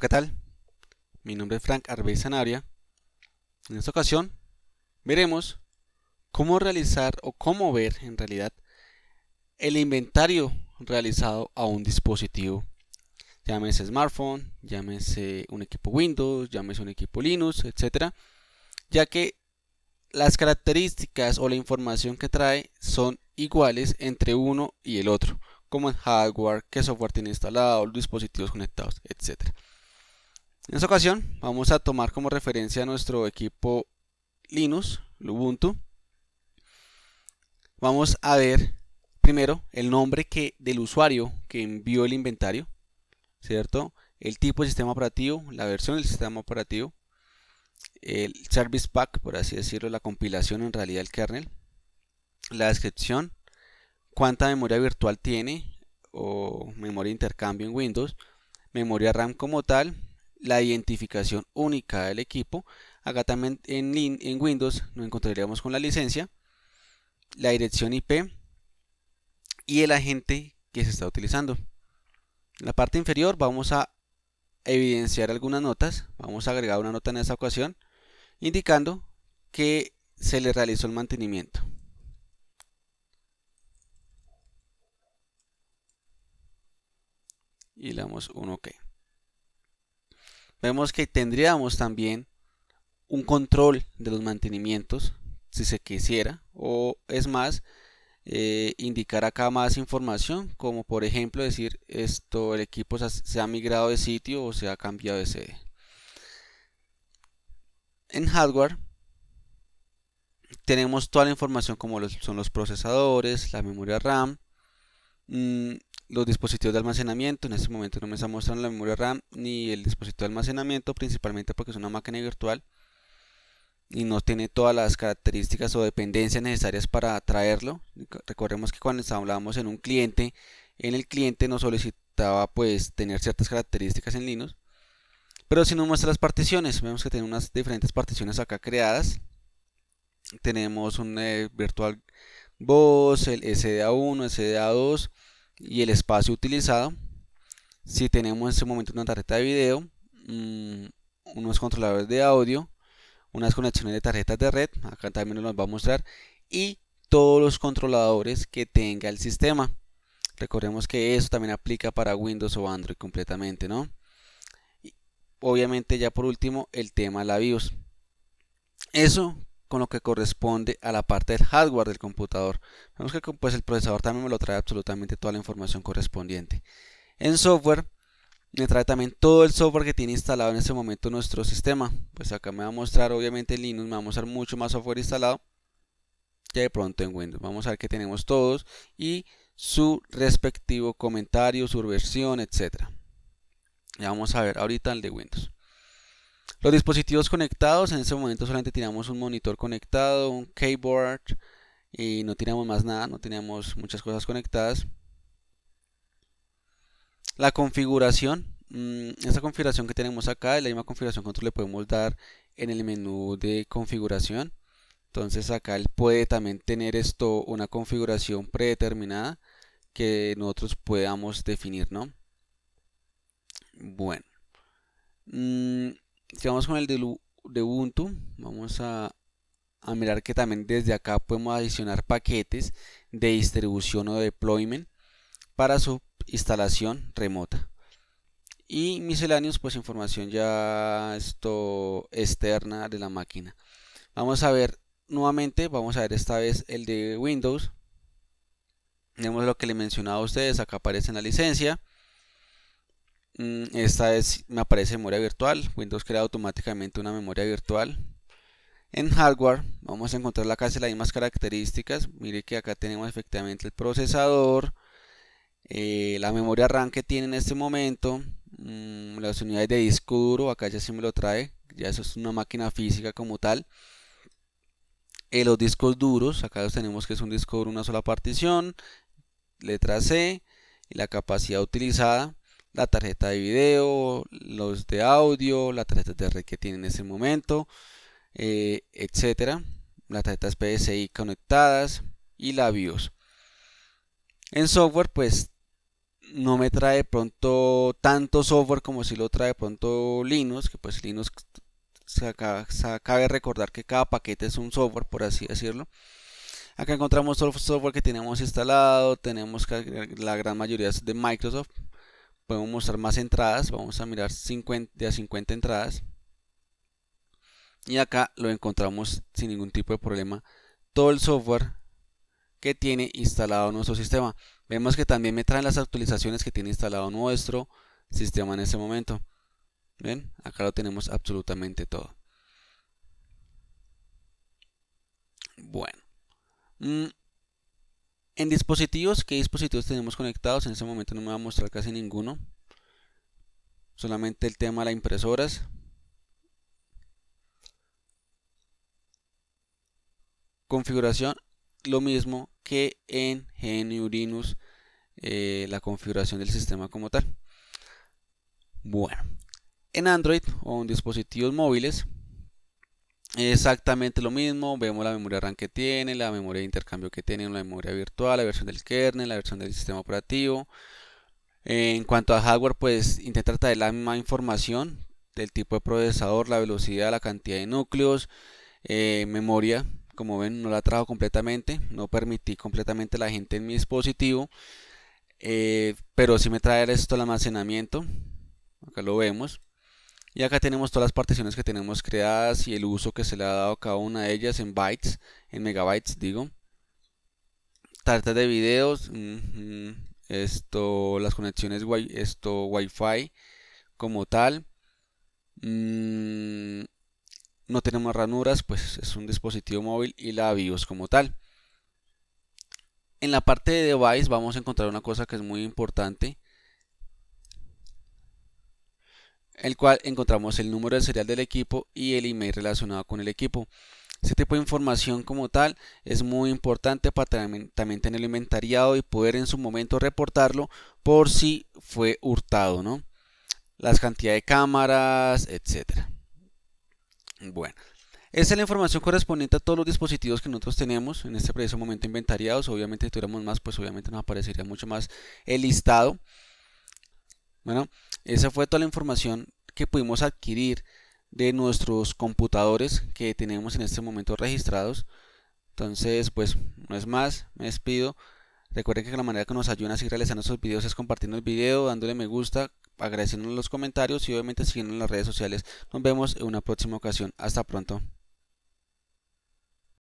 ¿qué tal? Mi nombre es Frank Arbey Sanaria. En esta ocasión veremos cómo realizar o cómo ver en realidad el inventario realizado a un dispositivo. Llámese smartphone, llámese un equipo Windows, llámese un equipo Linux, etcétera, ya que las características o la información que trae son iguales entre uno y el otro como el hardware, qué software tiene instalado, los dispositivos conectados, etcétera. En esta ocasión vamos a tomar como referencia nuestro equipo Linux, Ubuntu. Vamos a ver primero el nombre que, del usuario que envió el inventario, ¿cierto? El tipo de sistema operativo, la versión del sistema operativo, el service pack, por así decirlo, la compilación en realidad del kernel, la descripción, cuánta memoria virtual tiene o memoria intercambio en Windows, memoria RAM como tal, la identificación única del equipo. Acá también en, en Windows nos encontraríamos con la licencia, la dirección IP y el agente que se está utilizando. En la parte inferior vamos a evidenciar algunas notas. Vamos a agregar una nota en esta ocasión indicando que se le realizó el mantenimiento. Y le damos un OK vemos que tendríamos también un control de los mantenimientos si se quisiera o es más eh, indicar acá más información como por ejemplo decir esto el equipo se ha, migrado de sitio o se ha cambiado de sede en hardware tenemos toda la información como son los procesadores la memoria RAM mm, los dispositivos de almacenamiento. En este momento no me está mostrando la memoria RAM ni el dispositivo de almacenamiento, principalmente porque es una máquina virtual y no tiene todas las características o dependencias necesarias para traerlo. Recordemos que cuando hablábamos en un cliente, en el cliente nos solicitaba pues tener ciertas características en Linux. Pero si nos muestra las particiones, vemos que tiene unas diferentes particiones acá creadas. Tenemos un eh, virtual voz, el SDA1, SDA2, y el espacio utilizado. Si tenemos en este momento una tarjeta de video, mm, unos controladores de audio, unas conexiones de tarjetas de red, acá también nos va a mostrar, y todos los controladores que tenga el sistema. Recordemos que eso también aplica para Windows o Android completamente, ¿no? obviamente ya por último el tema la BIOS Eso con lo que corresponde a la parte del hardware del computador. Vemos que pues, el procesador también me lo trae absolutamente toda la información correspondiente. En software me trae también todo el software que tiene instalado en ese momento nuestro sistema. Pues acá me va a mostrar obviamente Linux, me va a mostrar mucho más software instalado que de pronto en Windows. Vamos a ver que tenemos todos y su respectivo comentario, su versión, etcétera. Ya vamos a ver ahorita el de Windows. Los dispositivos conectados, en ese momento solamente tiramos un monitor conectado, un keyboard y no tiramos más nada, no teníamos muchas cosas conectadas. La configuración, mm, esa configuración que tenemos acá la misma configuración que nosotros le podemos dar en el menú de configuración. Entonces acá él puede también tener esto una configuración predeterminada que nosotros podamos definir, ¿no? Bueno. Mm, vamos con el de, Ubuntu, vamos a, mirar que también desde acá podemos adicionar paquetes de distribución o deployment para su instalación remota y misceláneos pues información ya esto externa de la máquina vamos a ver nuevamente vamos a ver esta vez el de Windows vemos lo que le mencionaba a ustedes acá aparece en la licencia Mm, esta es, me aparece memoria virtual. Windows crea automáticamente una memoria virtual. En hardware vamos a encontrar la casi las mismas características. Mire que acá tenemos efectivamente el procesador, eh, la memoria RAM que tiene en este momento, mm, las unidades de disco duro, acá ya se me lo trae, ya eso es una máquina física como tal. Eh, los discos duros, acá los tenemos que es un disco duro, una sola partición, letra C, y la capacidad utilizada la tarjeta de video, los de audio, la tarjeta de red que tiene en ese momento, etc. Eh, etcétera, las tarjetas PSI conectadas y la BIOS. En software, pues no me trae pronto tanto software como si lo trae pronto Linux, que pues Linux se acaba, de recordar que cada paquete es un software, por así decirlo. Acá encontramos todo el software que tenemos instalado, tenemos la gran mayoría de Microsoft, podemos mostrar más entradas, vamos a mirar 50, de a 50 entradas y acá lo encontramos sin ningún tipo de problema todo el software que tiene instalado nuestro sistema vemos que también me traen las actualizaciones que tiene instalado nuestro sistema en ese momento ven acá lo tenemos absolutamente todo bueno mm, en dispositivos, ¿qué dispositivos tenemos conectados? En este momento no me va a mostrar casi ninguno. Solamente el tema de las impresoras. Configuración, lo mismo que en GNU eh, la configuración del sistema como tal. Bueno, en Android o en dispositivos móviles, Exactamente lo mismo, vemos la memoria RAM que tiene, la memoria de intercambio que tiene, la memoria virtual, la versión del kernel, la versión del sistema operativo. En cuanto a hardware, pues intenta traer la misma información del tipo de procesador, la velocidad, la cantidad de núcleos, eh, memoria, como ven no la trajo completamente, no permití completamente la gente en mi dispositivo, eh, pero sí me trae esto el almacenamiento, acá lo vemos. Y acá tenemos todas las particiones que tenemos creadas y el uso que se le ha dado a cada una de ellas en bytes, en megabytes digo. Tartas de videos, esto, las conexiones esto, wifi como tal. Mm, no tenemos ranuras, pues es un dispositivo móvil y la BIOS como tal. En la parte de device vamos a encontrar una cosa que es muy importante el cual encontramos el número de serial del equipo y el email relacionado con el equipo. Este tipo de información como tal es muy importante para también tenerlo inventariado y poder en su momento reportarlo por si fue hurtado, ¿no? Las cantidades de cámaras, etcétera. Bueno, esta es la información correspondiente a todos los dispositivos que nosotros tenemos en este preciso momento inventariados. Obviamente si tuviéramos más, pues obviamente nos aparecería mucho más el listado. Bueno, esa fue toda la información que pudimos adquirir de nuestros computadores que tenemos en este momento registrados. Entonces, pues no es más, me despido. Recuerden que la manera que nos ayudan a seguir realizando estos videos es compartiendo el video, dándole me gusta, agradeciendo los comentarios y obviamente siguiendo en las redes sociales. Nos vemos en una próxima ocasión. Hasta pronto.